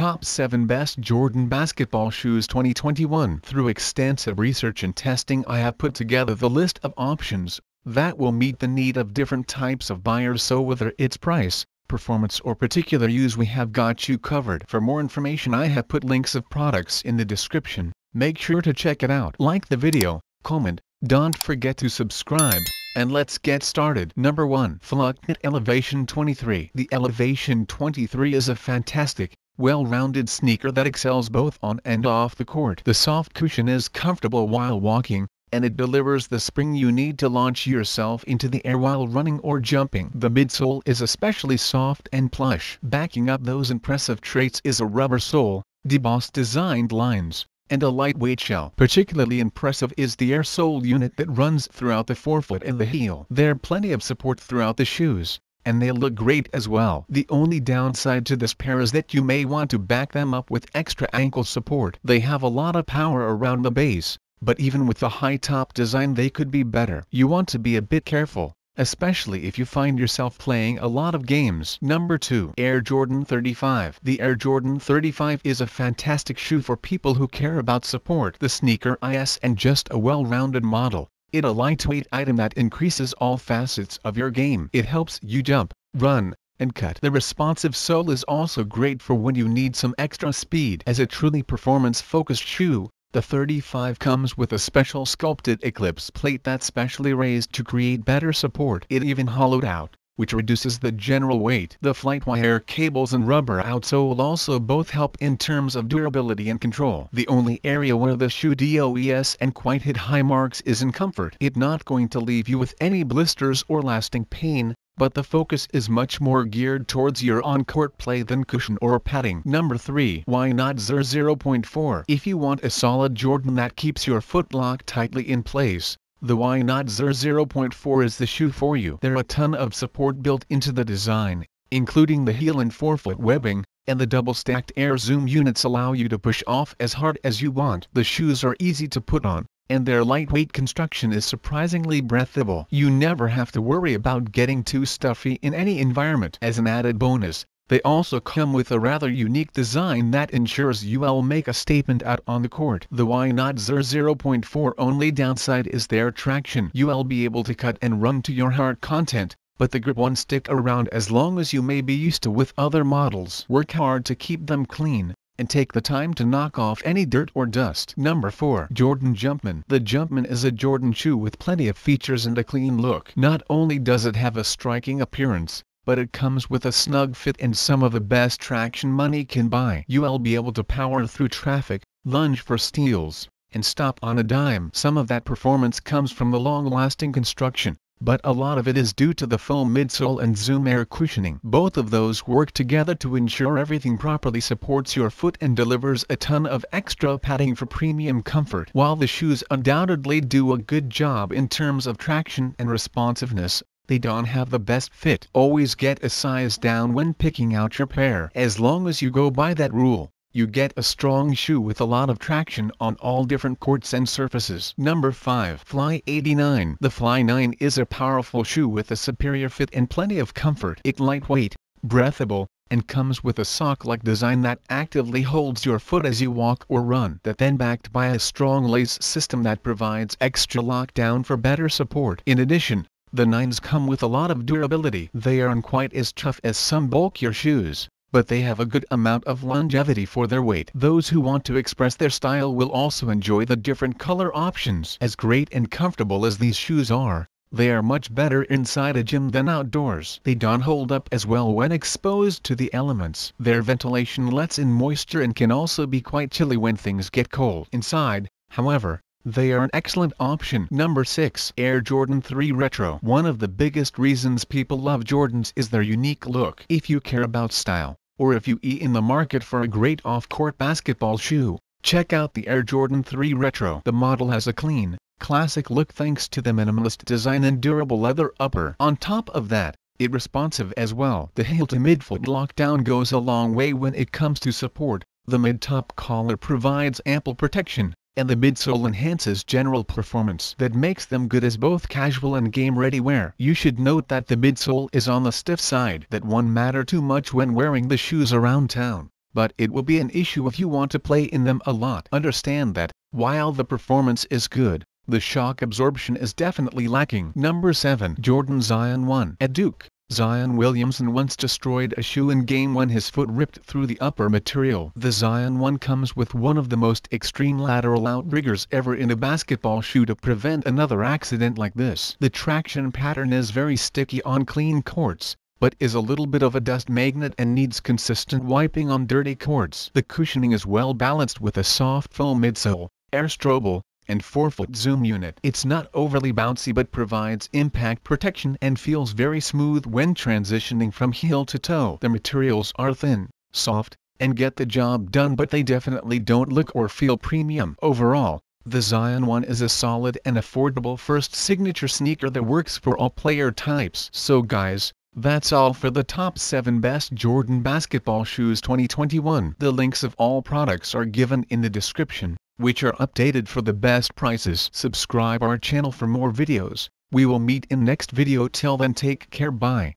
Top 7 Best Jordan Basketball Shoes 2021 Through extensive research and testing I have put together the list of options that will meet the need of different types of buyers so whether it's price, performance or particular use we have got you covered. For more information I have put links of products in the description, make sure to check it out. Like the video, comment, don't forget to subscribe. And let's get started. Number 1. Flocnet Elevation 23 The Elevation 23 is a fantastic, well-rounded sneaker that excels both on and off the court. The soft cushion is comfortable while walking, and it delivers the spring you need to launch yourself into the air while running or jumping. The midsole is especially soft and plush. Backing up those impressive traits is a rubber sole, debossed designed lines, and a lightweight shell. Particularly impressive is the air sole unit that runs throughout the forefoot and the heel. There are plenty of support throughout the shoes, and they look great as well. The only downside to this pair is that you may want to back them up with extra ankle support. They have a lot of power around the base, but even with the high top design they could be better. You want to be a bit careful, especially if you find yourself playing a lot of games. Number 2. Air Jordan 35 The Air Jordan 35 is a fantastic shoe for people who care about support. The sneaker is and just a well-rounded model it a lightweight item that increases all facets of your game. It helps you jump, run, and cut. The responsive sole is also great for when you need some extra speed. As a truly performance-focused shoe, the 35 comes with a special sculpted eclipse plate that's specially raised to create better support. It even hollowed out which reduces the general weight. The flightwire cables and rubber outsole also both help in terms of durability and control. The only area where the shoe DOES and quite hit high marks is in comfort. It not going to leave you with any blisters or lasting pain, but the focus is much more geared towards your on-court play than cushion or padding. Number 3. Why not Zer 0.4? If you want a solid Jordan that keeps your foot locked tightly in place, the Y Not Zer 0.4 is the shoe for you. There are a ton of support built into the design, including the heel and forefoot webbing, and the double-stacked air zoom units allow you to push off as hard as you want. The shoes are easy to put on, and their lightweight construction is surprisingly breathable. You never have to worry about getting too stuffy in any environment. As an added bonus, they also come with a rather unique design that ensures you'll make a statement out on the court. The why not Zer 0.4 only downside is their traction. You'll be able to cut and run to your heart content, but the grip won't stick around as long as you may be used to with other models. Work hard to keep them clean and take the time to knock off any dirt or dust. Number 4. Jordan Jumpman The Jumpman is a Jordan shoe with plenty of features and a clean look. Not only does it have a striking appearance, but it comes with a snug fit and some of the best traction money can buy. You'll be able to power through traffic, lunge for steals, and stop on a dime. Some of that performance comes from the long-lasting construction, but a lot of it is due to the foam midsole and zoom air cushioning. Both of those work together to ensure everything properly supports your foot and delivers a ton of extra padding for premium comfort. While the shoes undoubtedly do a good job in terms of traction and responsiveness, they don't have the best fit. Always get a size down when picking out your pair. As long as you go by that rule, you get a strong shoe with a lot of traction on all different courts and surfaces. Number 5 Fly 89 The Fly 9 is a powerful shoe with a superior fit and plenty of comfort. It's lightweight, breathable, and comes with a sock-like design that actively holds your foot as you walk or run. That then backed by a strong lace system that provides extra lockdown for better support. In addition, the 9s come with a lot of durability. They aren't quite as tough as some bulkier shoes, but they have a good amount of longevity for their weight. Those who want to express their style will also enjoy the different color options. As great and comfortable as these shoes are, they are much better inside a gym than outdoors. They don't hold up as well when exposed to the elements. Their ventilation lets in moisture and can also be quite chilly when things get cold. Inside, however, they are an excellent option. Number 6 Air Jordan 3 Retro One of the biggest reasons people love Jordans is their unique look. If you care about style, or if you e in the market for a great off-court basketball shoe, check out the Air Jordan 3 Retro. The model has a clean, classic look thanks to the minimalist design and durable leather upper. On top of that, it responsive as well. The heel to midfoot lockdown goes a long way when it comes to support. The mid-top collar provides ample protection and the midsole enhances general performance that makes them good as both casual and game-ready wear. You should note that the midsole is on the stiff side that won't matter too much when wearing the shoes around town, but it will be an issue if you want to play in them a lot. Understand that, while the performance is good, the shock absorption is definitely lacking. Number 7 Jordan Zion 1 At Duke, zion williamson once destroyed a shoe in game when his foot ripped through the upper material. the zion one comes with one of the most extreme lateral outriggers ever in a basketball shoe to prevent another accident like this. the traction pattern is very sticky on clean courts, but is a little bit of a dust magnet and needs consistent wiping on dirty courts. the cushioning is well balanced with a soft foam midsole, air strobel, and 4-foot zoom unit. It's not overly bouncy but provides impact protection and feels very smooth when transitioning from heel to toe. The materials are thin, soft, and get the job done but they definitely don't look or feel premium. Overall, the Zion 1 is a solid and affordable first signature sneaker that works for all player types. So guys, that's all for the top 7 best Jordan basketball shoes 2021. The links of all products are given in the description, which are updated for the best prices. Subscribe our channel for more videos. We will meet in next video till then take care bye.